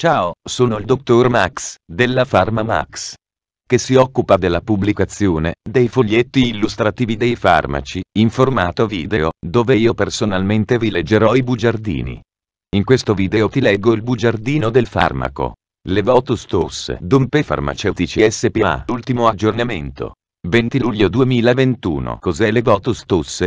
Ciao, sono il dottor Max, della Pharma Max, che si occupa della pubblicazione dei foglietti illustrativi dei farmaci, in formato video, dove io personalmente vi leggerò i bugiardini. In questo video ti leggo il bugiardino del farmaco. Levotustos Dumpe Farmaceutici SPA Ultimo aggiornamento. 20 luglio 2021 Cos'è Levotustos?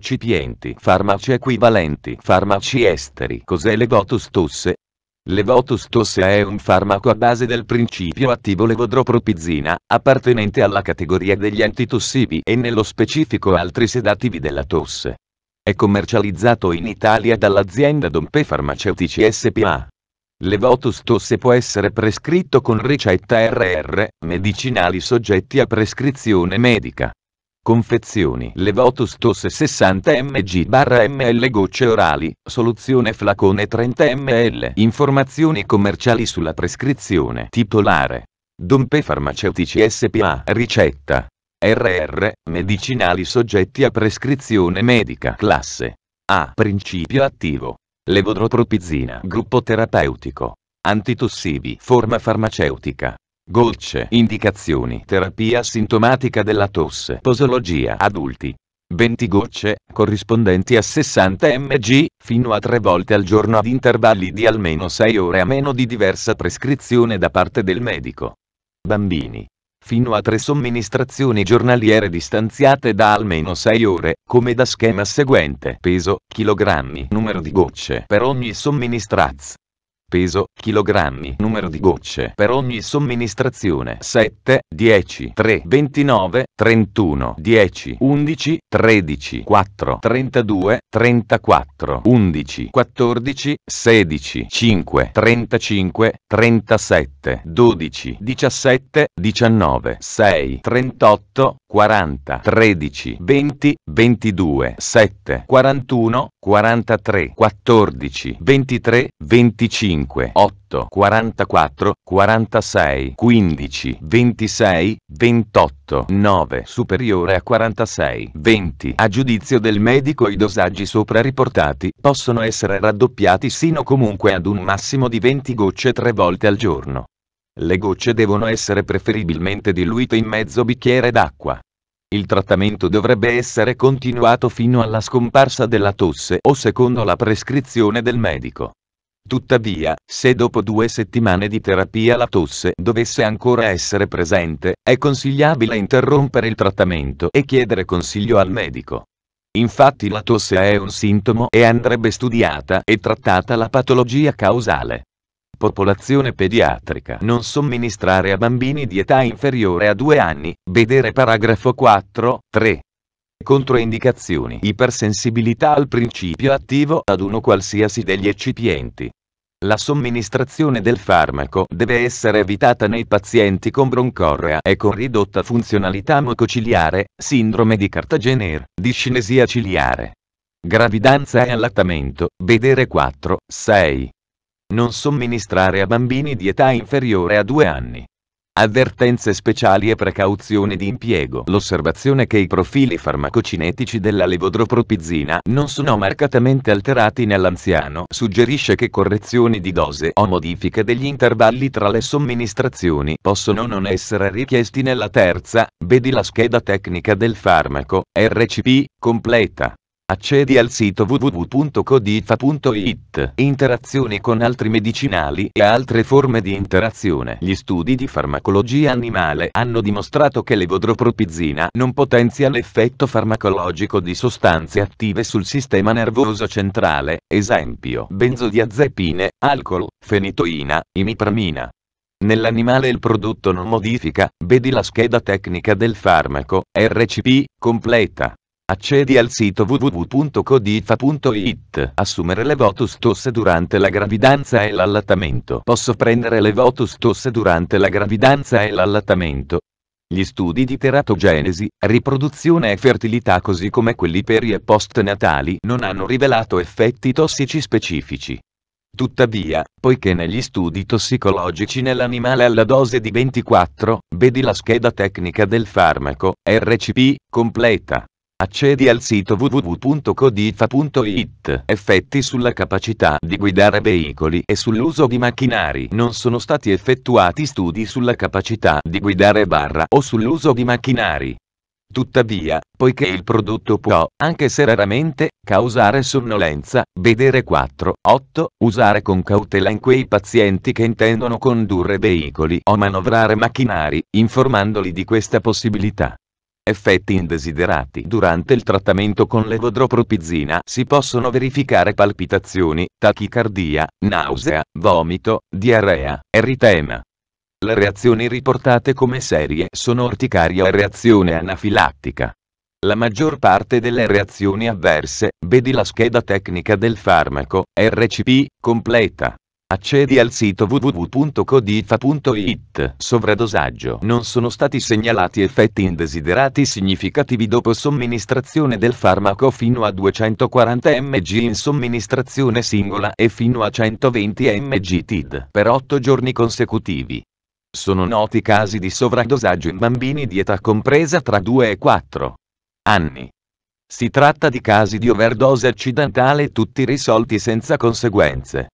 recipienti, farmaci equivalenti, farmaci esteri. Cos'è Levotus tosse? Levotus tosse è un farmaco a base del principio attivo levodropropizina, appartenente alla categoria degli antitossivi e nello specifico altri sedativi della tosse. È commercializzato in Italia dall'azienda Dompe Farmaceutici SPA. Levotus tosse può essere prescritto con ricetta RR, medicinali soggetti a prescrizione medica. Confezioni Levotus Tos 60 mg barra ml gocce orali, soluzione flacone 30 ml. Informazioni commerciali sulla prescrizione. Titolare. Dompe Farmaceutici SPA. Ricetta. RR, medicinali soggetti a prescrizione medica. Classe. A. Principio attivo. Levodropropizina. Gruppo terapeutico. Antitossivi. Forma farmaceutica. Gocce. Indicazioni. Terapia sintomatica della tosse. Posologia. Adulti. 20 gocce, corrispondenti a 60 mg, fino a 3 volte al giorno ad intervalli di almeno 6 ore a meno di diversa prescrizione da parte del medico. Bambini. Fino a 3 somministrazioni giornaliere distanziate da almeno 6 ore, come da schema seguente. Peso, chilogrammi, numero di gocce per ogni somministraz peso, chilogrammi, numero di gocce per ogni somministrazione 7, 10, 3, 29, 31, 10, 11, 13, 4, 32, 34, 11, 14, 16, 5, 35, 37, 12, 17, 19, 6, 38, 40, 13, 20, 22, 7, 41, 43, 14, 23, 25, 8, 44, 46, 15, 26, 28, 9 superiore a 46, 20. A giudizio del medico i dosaggi sopra riportati possono essere raddoppiati sino comunque ad un massimo di 20 gocce tre volte al giorno. Le gocce devono essere preferibilmente diluite in mezzo bicchiere d'acqua. Il trattamento dovrebbe essere continuato fino alla scomparsa della tosse o secondo la prescrizione del medico. Tuttavia, se dopo due settimane di terapia la tosse dovesse ancora essere presente, è consigliabile interrompere il trattamento e chiedere consiglio al medico. Infatti la tosse è un sintomo e andrebbe studiata e trattata la patologia causale popolazione pediatrica non somministrare a bambini di età inferiore a 2 anni, vedere paragrafo 4, 3. Controindicazioni Ipersensibilità al principio attivo ad uno qualsiasi degli eccipienti. La somministrazione del farmaco deve essere evitata nei pazienti con broncorrea e con ridotta funzionalità mucociliare, sindrome di Cartagener, discinesia ciliare. Gravidanza e allattamento, vedere 4, 6. Non somministrare a bambini di età inferiore a 2 anni. Avvertenze speciali e precauzioni di impiego. L'osservazione che i profili farmacocinetici della levodropropizina non sono marcatamente alterati nell'anziano suggerisce che correzioni di dose o modifiche degli intervalli tra le somministrazioni possono non essere richiesti nella terza, vedi la scheda tecnica del farmaco, RCP, completa. Accedi al sito www.codifa.it. Interazioni con altri medicinali e altre forme di interazione. Gli studi di farmacologia animale hanno dimostrato che l'evodropropizina non potenzia l'effetto farmacologico di sostanze attive sul sistema nervoso centrale, esempio benzodiazepine, alcol, fenitoina, imipramina. Nell'animale il prodotto non modifica, vedi la scheda tecnica del farmaco, RCP, completa. Accedi al sito www.codifa.it. Assumere le Votus TOS durante la gravidanza e l'allattamento. Posso prendere le Votus TOS durante la gravidanza e l'allattamento. Gli studi di teratogenesi, riproduzione e fertilità così come quelli peri e postnatali non hanno rivelato effetti tossici specifici. Tuttavia, poiché negli studi tossicologici nell'animale alla dose di 24, vedi la scheda tecnica del farmaco, RCP, completa, Accedi al sito www.codifa.it. Effetti sulla capacità di guidare veicoli e sull'uso di macchinari. Non sono stati effettuati studi sulla capacità di guidare barra o sull'uso di macchinari. Tuttavia, poiché il prodotto può, anche se raramente, causare sonnolenza, vedere 4, 8, usare con cautela in quei pazienti che intendono condurre veicoli o manovrare macchinari, informandoli di questa possibilità. Effetti indesiderati Durante il trattamento con levodropropizina si possono verificare palpitazioni, tachicardia, nausea, vomito, diarrea, eritema. Le reazioni riportate come serie sono orticaria e reazione anafilattica. La maggior parte delle reazioni avverse, vedi la scheda tecnica del farmaco, RCP, completa. Accedi al sito www.codifa.it. Sovradosaggio. Non sono stati segnalati effetti indesiderati significativi dopo somministrazione del farmaco fino a 240 mg in somministrazione singola e fino a 120 mg TID per 8 giorni consecutivi. Sono noti casi di sovradosaggio in bambini di età compresa tra 2 e 4 anni. Si tratta di casi di overdose accidentale tutti risolti senza conseguenze.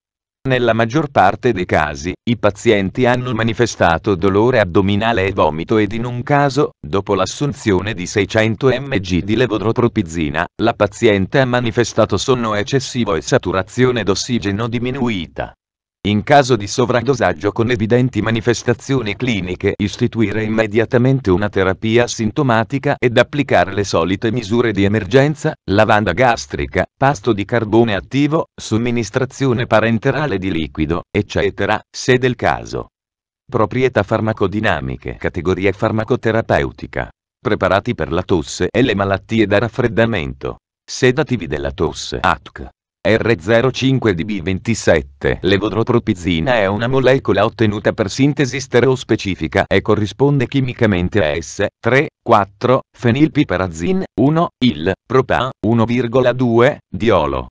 Nella maggior parte dei casi, i pazienti hanno manifestato dolore addominale e vomito ed in un caso, dopo l'assunzione di 600 mg di levodropropizina, la paziente ha manifestato sonno eccessivo e saturazione d'ossigeno diminuita. In caso di sovradosaggio con evidenti manifestazioni cliniche istituire immediatamente una terapia sintomatica ed applicare le solite misure di emergenza, lavanda gastrica, pasto di carbone attivo, somministrazione parenterale di liquido, eccetera, se del caso. Proprietà farmacodinamiche Categoria farmacoterapeutica. Preparati per la tosse e le malattie da raffreddamento. Sedativi della tosse ATC R05DB27. L'evodropropizina è una molecola ottenuta per sintesi stereospecifica e corrisponde chimicamente a s 4, fenilpiperazin 1, il, propa, 1,2, diolo.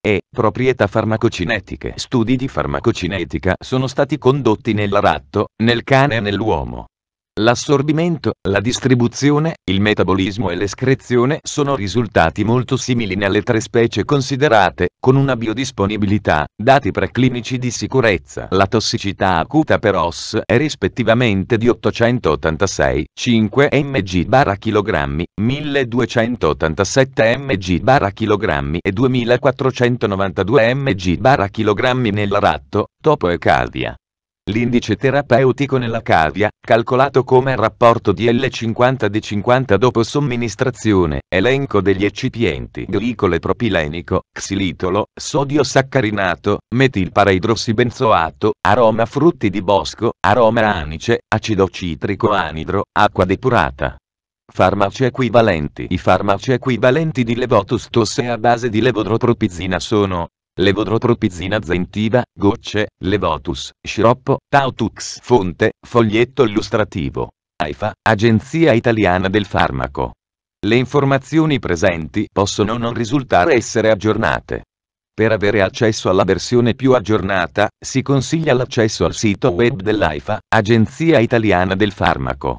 E. Proprietà farmacocinetiche. Studi di farmacocinetica sono stati condotti nel ratto, nel cane e nell'uomo. L'assorbimento, la distribuzione, il metabolismo e l'escrezione sono risultati molto simili nelle tre specie considerate, con una biodisponibilità, dati preclinici di sicurezza. La tossicità acuta per OS è rispettivamente di 886, 5 mg chilogrammi, 1287 mg chilogrammi e 2492 mg chilogrammi nel ratto, topo e cardia. L'indice terapeutico nella cavia, calcolato come rapporto di L50 D50 dopo somministrazione, elenco degli eccipienti glicole propilenico, xilitolo, sodio saccarinato, metilparaidrossibenzoato, aroma frutti di bosco, aroma anice, acido citrico anidro, acqua depurata. Farmaci equivalenti I farmaci equivalenti di levotustosse a base di levodropropizina sono levodotropizzina zentiva, gocce, levotus, sciroppo, tautux. Fonte, foglietto illustrativo. AIFA, Agenzia Italiana del Farmaco. Le informazioni presenti possono non risultare essere aggiornate. Per avere accesso alla versione più aggiornata, si consiglia l'accesso al sito web dell'AIFA, Agenzia Italiana del Farmaco.